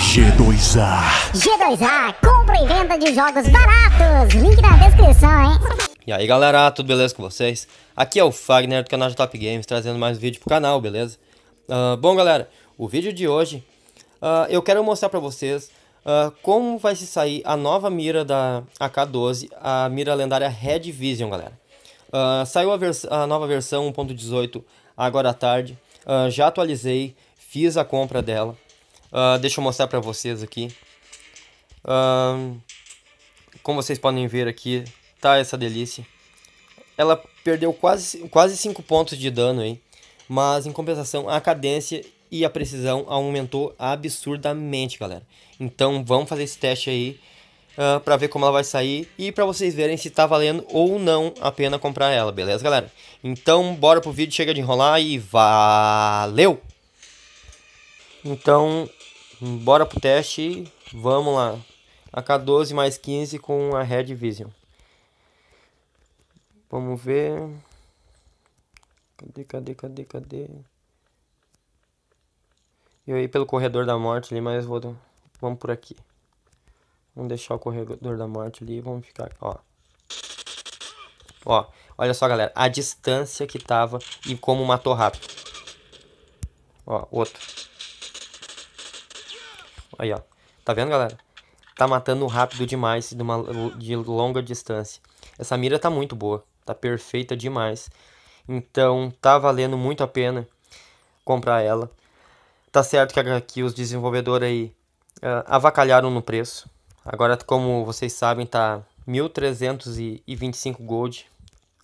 G2A. G2A, compra e venda de jogos baratos. Link na descrição, hein? E aí galera, tudo beleza com vocês? Aqui é o Fagner do canal de Top Games, trazendo mais um vídeo pro canal, beleza? Uh, bom galera, o vídeo de hoje uh, eu quero mostrar pra vocês uh, como vai se sair a nova mira da AK-12, a mira lendária Red Vision, galera. Uh, saiu a, a nova versão 1.18 agora à tarde. Uh, já atualizei, fiz a compra dela. Uh, deixa eu mostrar para vocês aqui. como vocês podem ver aqui, tá essa delícia. Ela perdeu quase, quase 5 pontos de dano aí. Mas em compensação, a cadência e a precisão aumentou absurdamente, galera. Então vamos fazer esse teste aí uh, ah, para ver como ela vai sair e para vocês verem se tá valendo ou não a pena comprar ela, beleza, galera? Então, bora pro vídeo, chega de enrolar e valeu! Então, bora pro teste, vamos lá. A K12 mais 15 com a Red Vision. Vamos ver. Cadê, cadê, cadê, cadê? Eu ia pelo corredor da morte ali, mas vou... Vamos por aqui. Vamos deixar o corredor da morte ali. Vamos ficar, ó. Ó, olha só, galera. A distância que tava e como matou rápido. Ó, outro. Aí, ó. Tá vendo, galera? Tá matando rápido demais de, uma, de longa distância. Essa mira tá muito boa. Tá perfeita demais. Então, tá valendo muito a pena comprar ela. Tá certo que aqui os desenvolvedores aí uh, avacalharam no preço. Agora, como vocês sabem, tá 1325 gold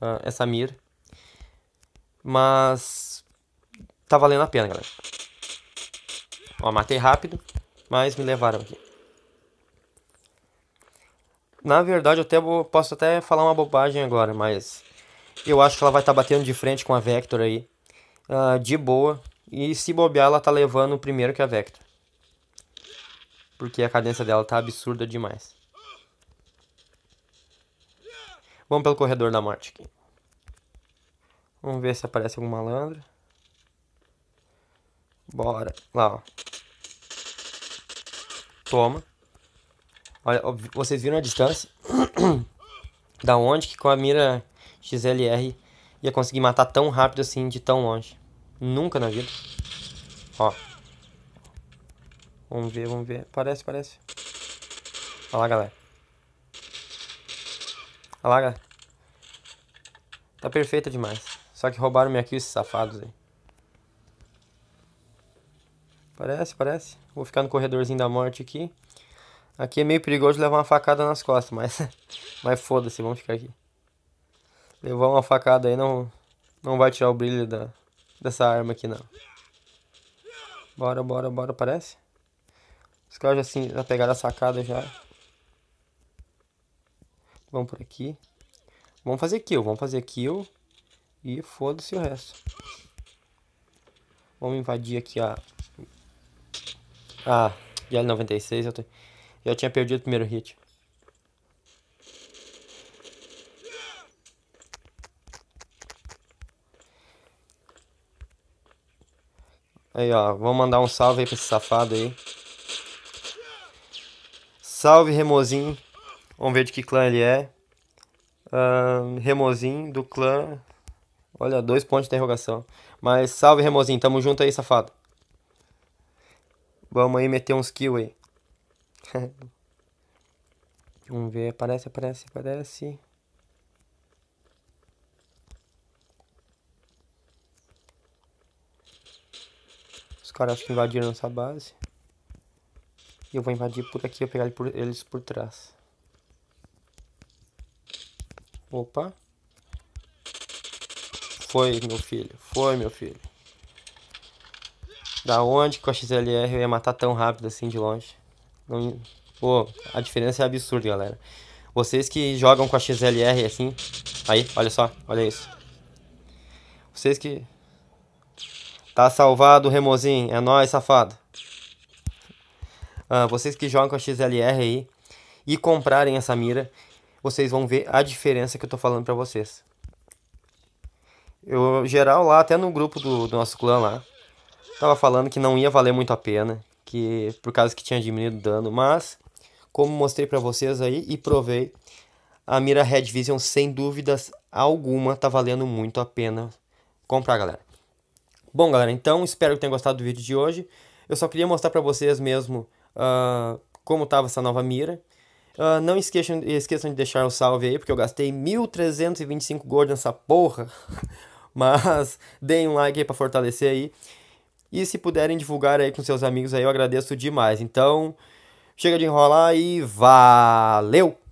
uh, essa mira. Mas tá valendo a pena, galera. Ó, matei rápido, mas me levaram aqui. Na verdade, eu até vou, posso até falar uma bobagem agora, mas eu acho que ela vai estar tá batendo de frente com a Vector aí. Uh, de boa. E se bobear, ela tá levando primeiro que a Vector porque a cadência dela tá absurda demais. Vamos pelo corredor da morte aqui. Vamos ver se aparece algum malandro. Bora. Lá, ó. Toma. Olha, vocês viram a distância? da onde que com a mira XLR ia conseguir matar tão rápido assim, de tão longe. Nunca na vida. Ó. Vamos ver, vamos ver. Parece, parece. Olha lá, galera. Olha lá, galera. Tá perfeita demais. Só que roubaram minha kill esses safados aí. Parece, parece. Vou ficar no corredorzinho da morte aqui. Aqui é meio perigoso levar uma facada nas costas, mas... mas foda-se, vamos ficar aqui. Levar uma facada aí não... Não vai tirar o brilho da, dessa arma aqui, não. Bora, bora, bora, parece? Os caras já, assim, já pegaram a sacada já. Vamos por aqui. Vamos fazer kill, vamos fazer kill. E foda-se o resto. Vamos invadir aqui a... Ah, já 96 eu tô... Já tinha perdido o primeiro hit. Aí, ó, vamos mandar um salve aí pra esse safado aí. Salve Remozin. Vamos ver de que clã ele é. Uh, Remozin do clã. Olha, dois pontos de interrogação. Mas salve Remozin, tamo junto aí, safado. Vamos aí meter uns kills aí. Vamos ver, aparece, aparece, aparece. Os caras que invadiram nossa base. E eu vou invadir por aqui, vou pegar eles por trás. Opa. Foi, meu filho. Foi, meu filho. Da onde que o XLR eu ia matar tão rápido assim de longe? Não... Pô, a diferença é absurda, galera. Vocês que jogam com a XLR assim... Aí, olha só. Olha isso. Vocês que... Tá salvado, Remozinho. É nóis, safado uh, vocês que jogam com a XLR aí e comprarem essa mira, vocês vão ver a diferença que eu tô falando pra vocês. Eu, geral lá, até no grupo do, do nosso clã lá, tava falando que não ia valer muito a pena, que por causa que tinha diminuído o dano, mas como mostrei para vocês aí e provei, a mira Red Vision sem dúvidas alguma tá valendo muito a pena comprar, galera. Bom, galera, então espero que tenham gostado do vídeo de hoje. Eu só queria mostrar para vocês mesmo uh, como estava essa nova mira. Uh, não esqueçam, esqueçam de deixar um salve aí, porque eu gastei 1.325 gold nessa porra. Mas deem um like aí pra fortalecer aí. E se puderem divulgar aí com seus amigos aí, eu agradeço demais. Então, chega de enrolar e valeu!